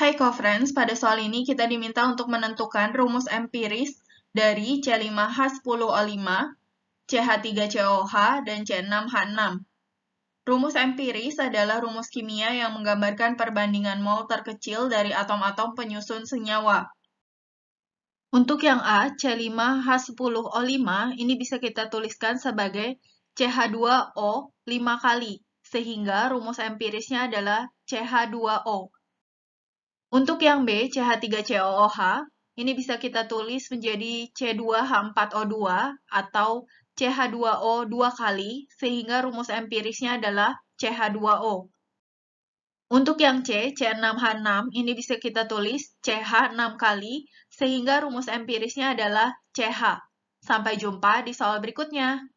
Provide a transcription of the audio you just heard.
Hai co-friends, pada soal ini kita diminta untuk menentukan rumus empiris dari C5H10O5, CH3COH, dan C6H6. Rumus empiris adalah rumus kimia yang menggambarkan perbandingan mol terkecil dari atom-atom penyusun senyawa. Untuk yang A, C5H10O5 ini bisa kita tuliskan sebagai CH2O 5 kali, sehingga rumus empirisnya adalah CH2O. Untuk yang B, CH3COOH, ini bisa kita tulis menjadi C2H4O2 atau CH2O dua kali, sehingga rumus empirisnya adalah CH2O. Untuk yang C, C6H6, ini bisa kita tulis CH 6 kali, sehingga rumus empirisnya adalah CH. Sampai jumpa di soal berikutnya.